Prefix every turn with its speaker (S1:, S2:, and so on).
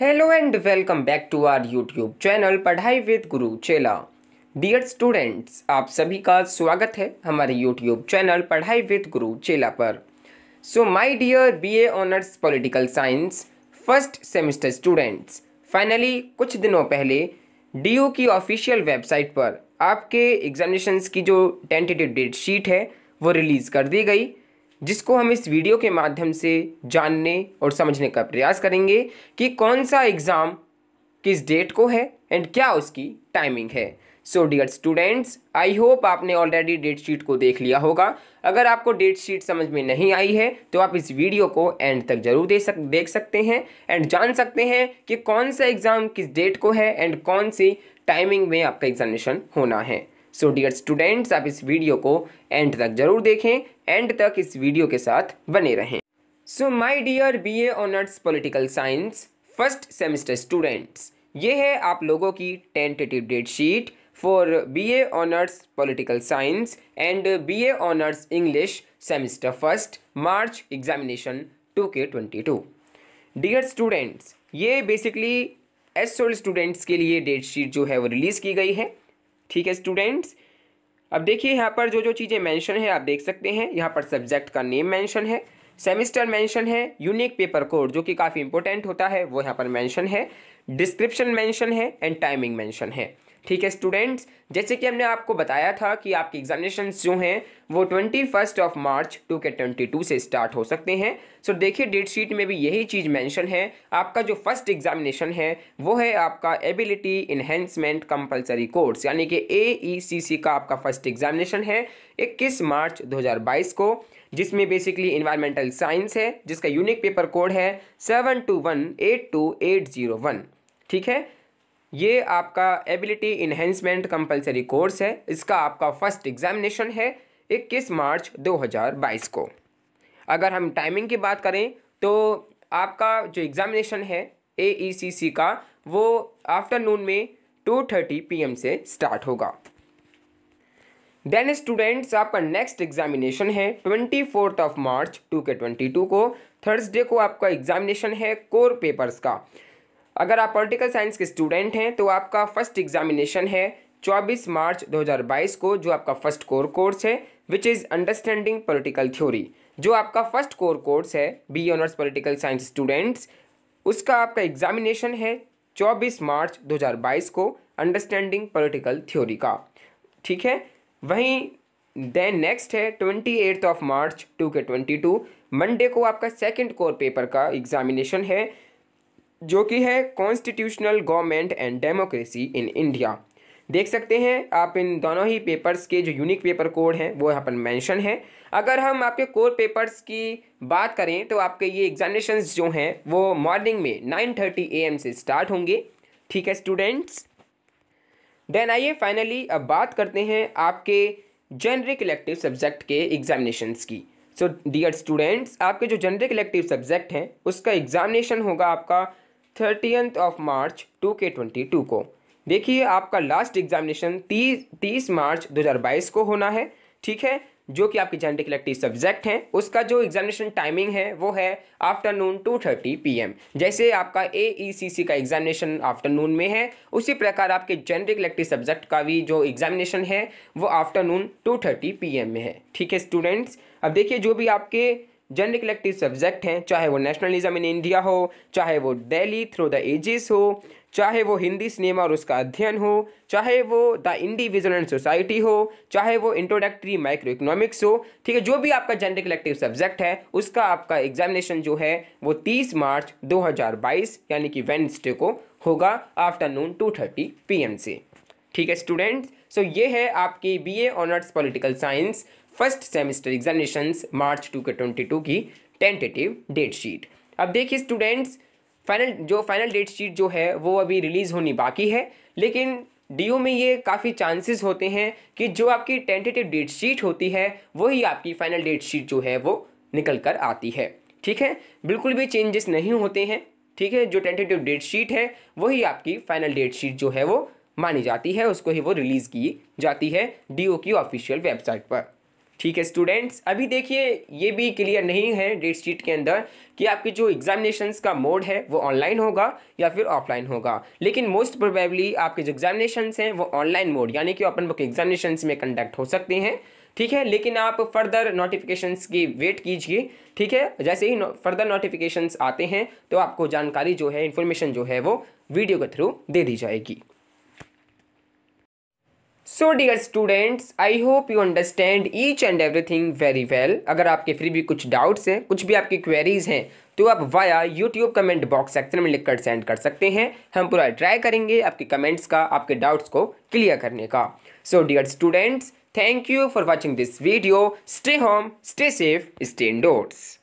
S1: hello and welcome back to our YouTube channel Padhai with Guru Chela dear students आप सभी का स्वागत है हमारे YouTube channel Padhai with Guru Chela पर so my dear BA honours political science first semester students finally कुछ दिनों पहले डीयू की ऑफिशियल वेबसाइट पर आपके एग्जामिनेशन की जो टेंटेटिव डेट शीट है वो रिलीज़ कर दी गई जिसको हम इस वीडियो के माध्यम से जानने और समझने का प्रयास करेंगे कि कौन सा एग्ज़ाम किस डेट को है एंड क्या उसकी टाइमिंग है so dear students I hope आपने ऑलरेडी डेट शीट को देख लिया होगा अगर आपको डेट शीट समझ में नहीं आई है तो आप इस वीडियो को एंड तक जरूर दे सक देख सकते हैं एंड जान सकते हैं कि कौन सा एग्ज़ाम किस डेट को है एंड कौन सी टाइमिंग में आपका एग्जामिनेशन होना है सो डियर स्टूडेंट्स आप इस वीडियो को एंड तक जरूर देखें एंड तक इस वीडियो के साथ बने रहें so my dear B honours political science first semester students ये है आप लोगों की tentative date sheet for B honours political science and B honours English semester first March examination two K twenty two dear students ये basically एस students के लिए date sheet जो है वो रिलीज़ की गई है ठीक है स्टूडेंट्स अब देखिए यहाँ पर जो जो चीज़ें मेंशन है आप देख सकते हैं यहाँ पर सब्जेक्ट का नेम मेंशन है सेमिस्टर मेंशन है यूनिक पेपर कोड जो कि काफ़ी इंपॉर्टेंट होता है वो यहाँ पर मेंशन है डिस्क्रिप्शन मेंशन है एंड टाइमिंग मेंशन है ठीक है स्टूडेंट्स जैसे कि हमने आपको बताया था कि आपके एग्जामिनेशन जो हैं वो twenty first of March two K twenty two से स्टार्ट हो सकते हैं सो देखिए डेट शीट में भी यही चीज़ मेंशन है आपका जो फर्स्ट एग्जामिनेशन है वो है आपका एबिलिटी इन्हेंसमेंट कंपलसरी कोर्स यानी कि ए e का आपका फर्स्ट एग्जामिनेशन है इक्कीस मार्च दो को जिसमें बेसिकली इन्वायरमेंटल साइंस है जिसका यूनिक पेपर कोड है seven two one eight two eight zero one ठीक है ये आपका एबिलिटी इन्हेंसमेंट कंपलसरी कोर्स है इसका आपका फर्स्ट एग्जामिनेशन है 21 मार्च 2022 को अगर हम टाइमिंग की बात करें तो आपका जो एग्ज़ामिनेशन है ए e का वो आफ्टरनून में 2:30 थर्टी पी से स्टार्ट होगा देन स्टूडेंट्स आपका नेक्स्ट एग्जामिनेशन है twenty fourth of March two K twenty two को थर्सडे को आपका एग्जामिनेशन है कोर पेपर्स का अगर आप पॉलिटिकल साइंस के स्टूडेंट हैं तो आपका फर्स्ट एग्जामिनेशन है 24 मार्च 2022 को जो आपका फर्स्ट कोर कोर्स है which is understanding political theory जो आपका फर्स्ट कोर कोर्स है B honours political science students उसका आपका एग्जामिनेशन है 24 मार्च 2022 को अंडरस्टैंडिंग पॉलिटिकल थ्योरी का ठीक है वहीं देन नेक्स्ट है twenty eighth of March two K twenty two Monday को आपका सेकेंड कोर पेपर का एग्जामिनेशन है जो कि है constitutional government and democracy in India देख सकते हैं आप इन दोनों ही पेपर्स के जो यूनिक पेपर कोड हैं वो यहाँ पर मेंशन है अगर हम आपके कोर पेपर्स की बात करें तो आपके ये एग्जामिनेशन जो हैं वो मॉर्निंग में नाइन थर्टी ए एम से स्टार्ट होंगे ठीक है स्टूडेंट्स देन आइए फाइनली अब बात करते हैं आपके जनरिक इलेक्टिव सब्जेक्ट के एग्जामिनेशन की सो डियर स्टूडेंट्स आपके जो जनरिक इलेक्टिव सब्जेक्ट हैं उसका एग्जामिनेशन होगा आपका thirteenth of March two K twenty two को देखिए आपका लास्ट एग्जामिनेशन तीस तीस मार्च बाईस को होना है ठीक है जो कि आपके जेनेटिक इलेक्टिव सब्जेक्ट हैं उसका जो एग्जामिनेशन टाइमिंग है वो है आफ्टरनून टू थर्टी पी जैसे आपका ए e का एग्जामिनेशन आफ्टरनून में है उसी प्रकार आपके जेनेटिक इलेक्टिव सब्जेक्ट का भी जो एग्जामिनेशन है वो आफ्टरनून टू थर्टी पी में है ठीक है स्टूडेंट्स अब देखिए जो भी आपके जनरिक इलेक्टिव सब्जेक्ट हैं चाहे वो नेशनलिज्म इन इंडिया हो चाहे वो दिल्ली थ्रू द एजेस हो चाहे वो हिंदी सिनेमा और उसका अध्ययन हो चाहे वो द इंडिविजुअल एंड सोसाइटी हो चाहे वो इंट्रोडक्टरी माइक्रो इकोनॉमिक्स हो ठीक है जो भी आपका जेनरिक इलेक्टिव सब्जेक्ट है उसका आपका एग्जामिनेशन जो है वो 30 मार्च 2022 यानी कि वेंसडे को होगा आफ्टरनून पी एम से ठीक है स्टूडेंट्स सो ये है आपकी BA honours political science first semester examination March two K twenty two की टेंटेटिव डेट शीट अब देखिए स्टूडेंट्स फाइनल जो फाइनल डेट शीट जो है वो अभी रिलीज़ होनी बाकी है लेकिन डी में ये काफ़ी चांसेस होते हैं कि जो आपकी टेंटेटिव डेट शीट होती है वही आपकी फाइनल डेट शीट जो है वो निकल कर आती है ठीक है बिल्कुल भी चेंजेस नहीं होते हैं ठीक है जो टेंटेटिव डेट शीट है वही आपकी फाइनल डेट शीट जो है वो मानी जाती है उसको ही वो रिलीज़ की जाती है डी की ऑफिशियल वेबसाइट पर ठीक है स्टूडेंट्स अभी देखिए ये भी क्लियर नहीं है डेट शीट के अंदर कि आपके जो एग्जामिनेशन का मोड है वो ऑनलाइन होगा या फिर ऑफलाइन होगा लेकिन मोस्ट प्रोबेबली आपके जो एग्जामिनेशन हैं वो ऑनलाइन मोड यानी कि ओपन बुक एग्जामिनेशन में कंडक्ट हो सकते हैं ठीक है लेकिन आप फर्दर नोटिफिकेशंस की वेट कीजिए ठीक है जैसे ही फर्दर नोटिफिकेशंस आते हैं तो आपको जानकारी जो है इन्फॉर्मेशन जो है वो वीडियो के थ्रू दे दी जाएगी so dear students I hope you understand each and everything very well अगर आपके फिर भी कुछ डाउट्स हैं कुछ भी आपकी क्वेरीज हैं तो आप via YouTube comment box section में लिखकर सेंड कर सकते हैं हम पूरा ट्राई करेंगे आपके कमेंट्स का आपके डाउट्स को क्लियर करने का so dear students thank you for watching this video stay home stay safe stay endorse